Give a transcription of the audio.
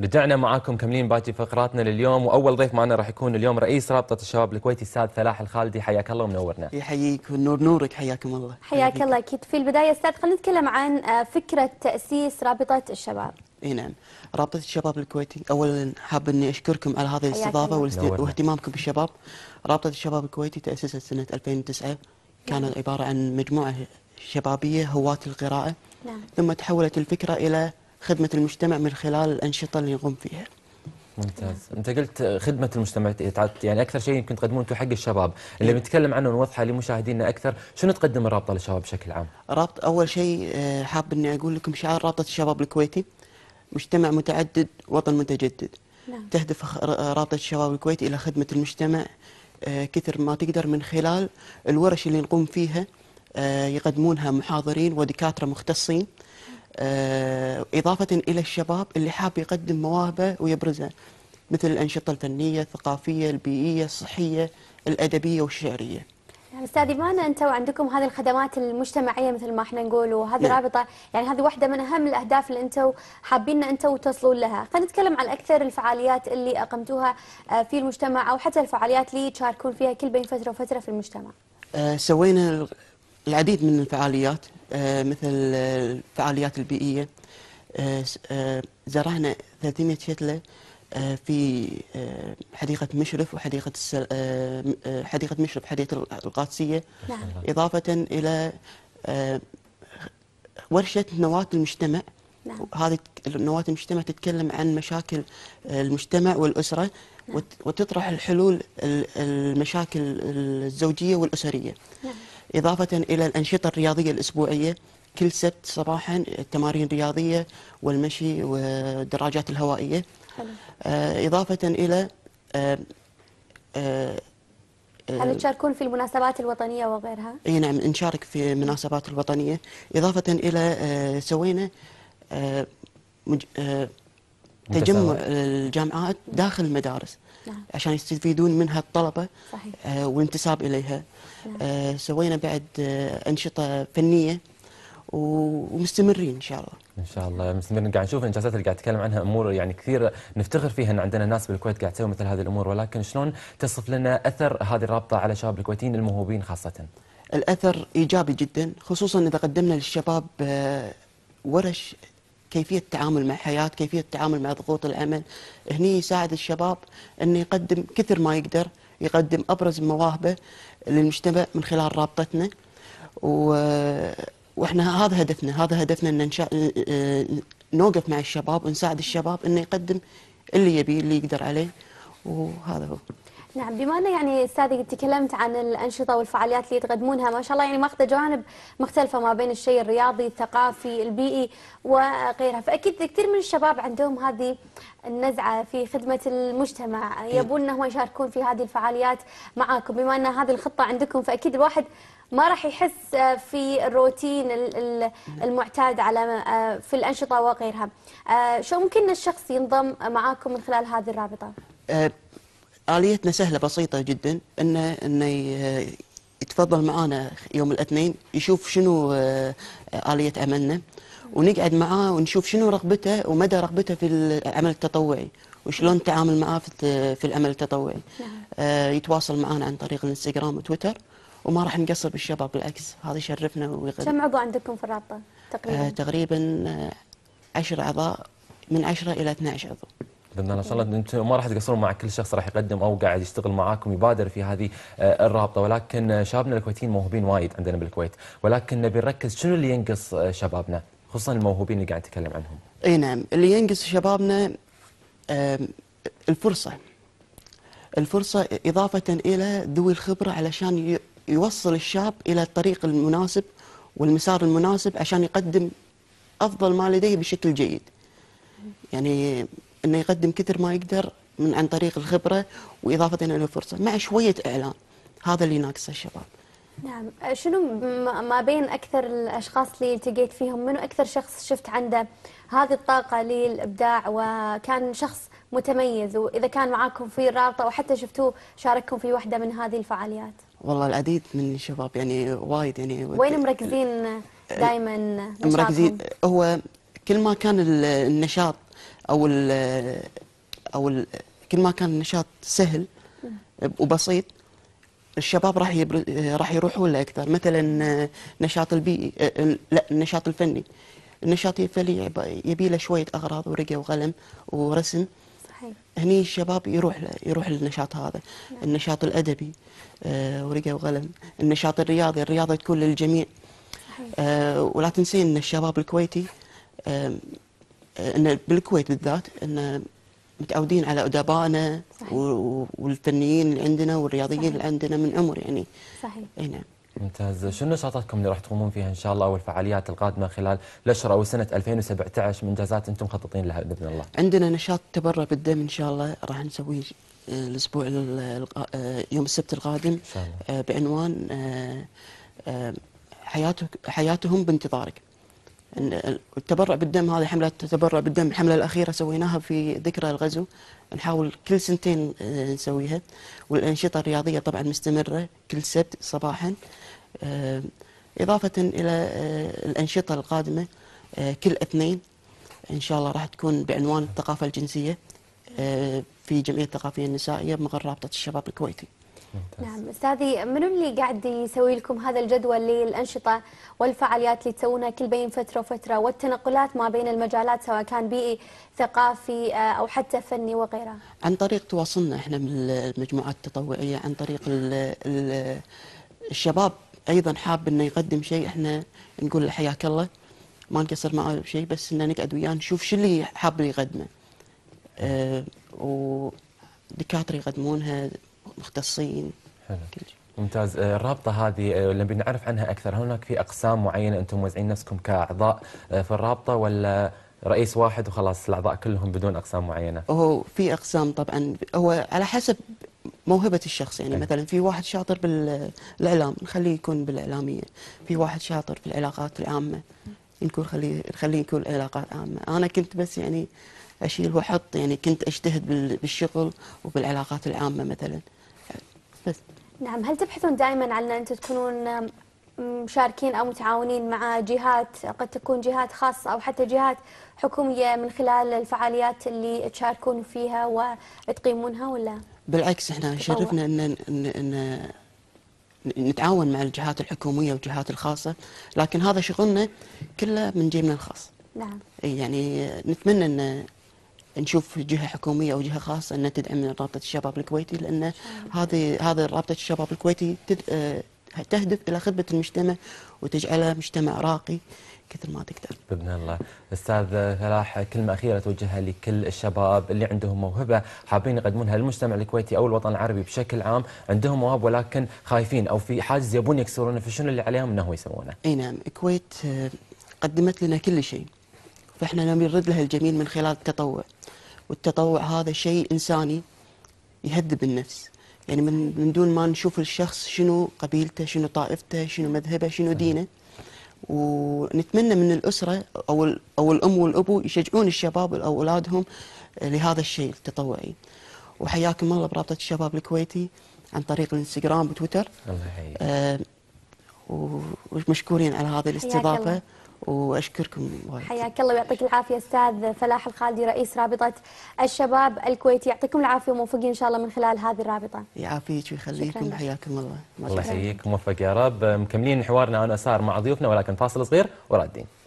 رجعنا معاكم كاملين باقي فقراتنا لليوم واول ضيف معنا راح يكون اليوم رئيس رابطه الشباب الكويتي استاذ فلاح الخالدي حياك الله ومنورنا. يحييك والنور نورك حياكم الله. حياك الله اكيد في البدايه استاذ خلينا نتكلم عن آه، فكره تاسيس رابطه الشباب. اي نعم رابطه الشباب الكويتي اولا حاب اني اشكركم على هذه الاستضافه واهتمامكم بالشباب. رابطه الشباب الكويتي تاسست سنه 2009 كانت نعم. عباره عن مجموعه شبابيه هواة القراءه نعم. ثم تحولت الفكره الى خدمة المجتمع من خلال الأنشطة اللي نقوم فيها ممتاز انت قلت خدمه المجتمع يعني اكثر شيء يمكن تقدمون انتم حق الشباب اللي إيه. بنتكلم عنه ونوضحه لمشاهدينا اكثر شنو تقدم الرابطه للشباب بشكل عام رابط اول شيء آه، حاب اني اقول لكم شعار رابطه الشباب الكويتي مجتمع متعدد وطن متجدد نعم. تهدف رابطه الشباب الكويتي الى خدمه المجتمع آه، كثر ما تقدر من خلال الورش اللي نقوم فيها آه، يقدمونها محاضرين ودكاتره مختصين آه، إضافة إلى الشباب اللي حاب يقدم مواهبه ويبرزها مثل الأنشطة الفنية الثقافية البيئية الصحية الأدبية والشعرية يعني استاذي ايمان انتم عندكم هذه الخدمات المجتمعيه مثل ما احنا نقول وهذه نعم. رابطه يعني هذه واحده من اهم الاهداف اللي انتم حابين ان انتم توصلون لها، خلينا نتكلم عن اكثر الفعاليات اللي اقمتوها آه، في المجتمع او حتى الفعاليات اللي تشاركون فيها كل بين فتره وفتره في المجتمع. آه، سوينا العديد من الفعاليات آه، مثل الفعاليات البيئية آه، آه، زرعنا 300 شتلة في حديقة مشرف وحديقة حديقة مشرف حديقة القادسية نعم. إضافة إلى ورشة نواة المجتمع نعم. هذه نواة المجتمع تتكلم عن مشاكل المجتمع والأسرة نعم. وتطرح الحلول المشاكل الزوجية والأسرية نعم. إضافة إلى الأنشطة الرياضية الأسبوعية كل سبت صباحا التمارين الرياضية والمشي والدراجات الهوائية حلو. آه، إضافة إلى آه، آه، هل تشاركون في المناسبات الوطنية وغيرها؟ اي نعم نشارك في المناسبات الوطنية، إضافة إلى سوينا تجمع الجامعات داخل المدارس نعم. عشان يستفيدون منها الطلبة صحيح. آه، والانتساب إليها نعم. آه، سوينا بعد آه، أنشطة فنية ومستمرين ان شاء الله. ان شاء الله مستمرين قاعد نشوف الانجازات اللي قاعد تتكلم عنها امور يعني كثير نفتخر فيها ان عندنا ناس بالكويت قاعد تسوي مثل هذه الامور ولكن شلون تصف لنا اثر هذه الرابطه على شباب الكويتيين الموهوبين خاصه؟ الاثر ايجابي جدا خصوصا اذا قدمنا للشباب ورش كيفيه التعامل مع الحياه، كيفيه التعامل مع ضغوط العمل. هني يساعد الشباب انه يقدم كثر ما يقدر، يقدم ابرز مواهبه للمجتمع من خلال رابطتنا. و واحنا هذا هدفنا، هذا هدفنا ان نشا... آه، نوقف مع الشباب ونساعد الشباب انه يقدم اللي يبيه اللي يقدر عليه. وهذا هو نعم بما انه يعني استاذي تكلمت عن الانشطه والفعاليات اللي تقدمونها ما شاء الله يعني ماخذه جوانب مختلفه ما بين الشيء الرياضي، الثقافي، البيئي وغيرها، فاكيد كثير من الشباب عندهم هذه النزعه في خدمه المجتمع، إيه. يبون انهم يشاركون في هذه الفعاليات معاكم، بما ان هذه الخطه عندكم فاكيد الواحد ما راح يحس في الروتين المعتاد على آه، في الانشطه وغيرها. آه، شو ممكن الشخص ينضم معاكم من خلال هذه الرابطه؟ آه، آليتنا سهلة بسيطة جدا انه انه آه، يتفضل معانا يوم الاثنين يشوف شنو آه، آلية عملنا ونقعد معاه ونشوف شنو رغبته ومدى رغبته في العمل التطوعي وشلون التعامل معاه في العمل التطوعي نعم. يتواصل معانا عن طريق الانستغرام وتويتر وما راح نقصر بالشباب بالعكس هذا يشرفنا ويغير كم عضو عندكم في الرابطه تقريبا؟ تقريبا 10 اعضاء من 10 الى 12 عضو بدنا ان شاء الله انتم ما راح تقصرون مع كل شخص راح يقدم او قاعد يشتغل معاكم يبادر في هذه آه، الرابطه ولكن آه، شبابنا الكويتيين موهوبين وايد عندنا بالكويت ولكن نبي نركز شنو اللي ينقص آه، شبابنا خصوصا الموهوبين اللي قاعد نتكلم عنهم. اي نعم اللي ينقص شبابنا الفرصه الفرصه اضافه الى ذوي الخبره علشان يوصل الشاب الى الطريق المناسب والمسار المناسب عشان يقدم افضل ما لديه بشكل جيد. يعني انه يقدم كثر ما يقدر من عن طريق الخبره واضافه الى الفرصه مع شويه اعلان هذا اللي ناقصه الشباب. نعم شنو ما بين اكثر الاشخاص اللي التقيت فيهم منو اكثر شخص شفت عنده هذه الطاقه للابداع وكان شخص متميز واذا كان معاكم في رابطه وحتى شفتوه شارككم في واحده من هذه الفعاليات والله العديد من الشباب يعني وايد يعني وين مركزين دائما مركزين هو كل ما كان النشاط او الـ او الـ كل ما كان النشاط سهل وبسيط الشباب راح راح يروحون له اكثر مثلا نشاط البيئي لا النشاط الفني النشاط الفني يبي له شويه اغراض ورقه وقلم ورسم صحيح. هني الشباب يروح له يروح للنشاط هذا نعم. النشاط الادبي آه، ورقه وقلم النشاط الرياضي الرياضه تكون للجميع صحيح. آه، ولا تنسين ان الشباب الكويتي ان بالكويت بالذات ان متعودين على ادبائنا والفنيين اللي عندنا والرياضيين صحيح. اللي عندنا من عمر يعني صحيح هنا. نعم. ممتاز شو نشاطاتكم اللي راح تقومون فيها ان شاء الله او الفعاليات القادمه خلال الاشهر او سنه 2017 من انجازات انتم مخططين لها باذن الله عندنا نشاط تبرع بالدم ان شاء الله راح نسويه آه، الاسبوع آه، يوم السبت القادم إن شاء الله. آه، بعنوان حياتك حياتهم بانتظارك التبرع بالدم هذه حملة التبرع بالدم الحملة الأخيرة سويناها في ذكرى الغزو نحاول كل سنتين آه، نسويها والأنشطة الرياضية طبعا مستمرة كل سبت صباحا آه، إضافة إلى آه، الأنشطة القادمة كل اثنين إن شاء الله راح تكون بعنوان الثقافة الجنسية في جمعية الثقافية النسائية بمقر رابطة الشباب الكويتي ممتاز. نعم استاذي من اللي قاعد يسوي لكم هذا الجدول للانشطه والفعاليات اللي تسوونها كل بين فتره وفتره والتنقلات ما بين المجالات سواء كان بيئي ثقافي آه، او حتى فني وغيره عن طريق تواصلنا احنا من المجموعات التطوعيه عن طريق الـ الـ الشباب ايضا حاب انه يقدم شيء احنا نقول له حياك الله ما نقصر معه بشيء بس انه نقعد وياه نشوف شو اللي حاب يقدمه أه ودكاتره يقدمونها مختصين حلو ممتاز آه، الرابطة هذه نبي آه، نعرف عنها أكثر هل هناك في أقسام معينة أنتم موزعين نفسكم كأعضاء آه، في الرابطة ولا رئيس واحد وخلاص الأعضاء كلهم بدون أقسام معينة هو في أقسام طبعا هو على حسب موهبة الشخص يعني أي. مثلا في واحد شاطر بالإعلام نخليه يكون بالإعلامية في واحد شاطر في العلاقات العامة نكون خليه نخليه يكون علاقات عامة أنا كنت بس يعني أشيل وأحط يعني كنت أجتهد بالشغل وبالعلاقات العامة مثلا بس نعم هل تبحثون دائما عن أن انتم تكونون مشاركين أو متعاونين مع جهات قد تكون جهات خاصة أو حتى جهات حكومية من خلال الفعاليات اللي تشاركون فيها وتقيمونها ولا؟ بالعكس احنا يشرفنا ان, إن, إن نتعاون مع الجهات الحكوميه والجهات الخاصه لكن هذا شغلنا كله من جيبنا الخاص نعم يعني نتمنى ان نشوف جهه حكوميه او جهه خاصه انها تدعم رابطه الشباب الكويتي لان هذه هذه رابطه الشباب الكويتي آه، تهدف الى خدمه المجتمع وتجعله مجتمع راقي كثر ما تقدر. باذن الله. استاذ فلاح كلمه اخيره توجهها لكل الشباب اللي عندهم موهبه حابين يقدمونها للمجتمع الكويتي او الوطن العربي بشكل عام، عندهم مواهب ولكن خايفين او في حاجز يبون يكسرونه فشنو اللي عليهم انه يسوونه؟ اي نعم، الكويت آه، قدمت لنا كل شيء. فاحنا نبي نرد لها الجميل من خلال التطوع. والتطوع هذا شيء إنساني يهذب النفس يعني من من دون ما نشوف الشخص شنو قبيلته شنو طائفته شنو مذهبه شنو نعم. دينه ونتمنى من الأسرة أو أو الأم والأبو يشجعون الشباب أو أولادهم آه، لهذا الشيء التطوعي وحياكم الله برابطة الشباب الكويتي عن طريق الانستغرام وتويتر الله يحييك آه ومشكورين على هذه الاستضافة واشكركم حياك الله ويعطيك العافيه استاذ فلاح الخالدي رئيس رابطه الشباب الكويتي يعطيكم العافيه وموفقين ان شاء الله من خلال هذه الرابطه يعافيك ويخليكم حياكم الله الله يحييك وموفق يا رب مكملين حوارنا انا اسعار مع ضيوفنا ولكن فاصل صغير ورادين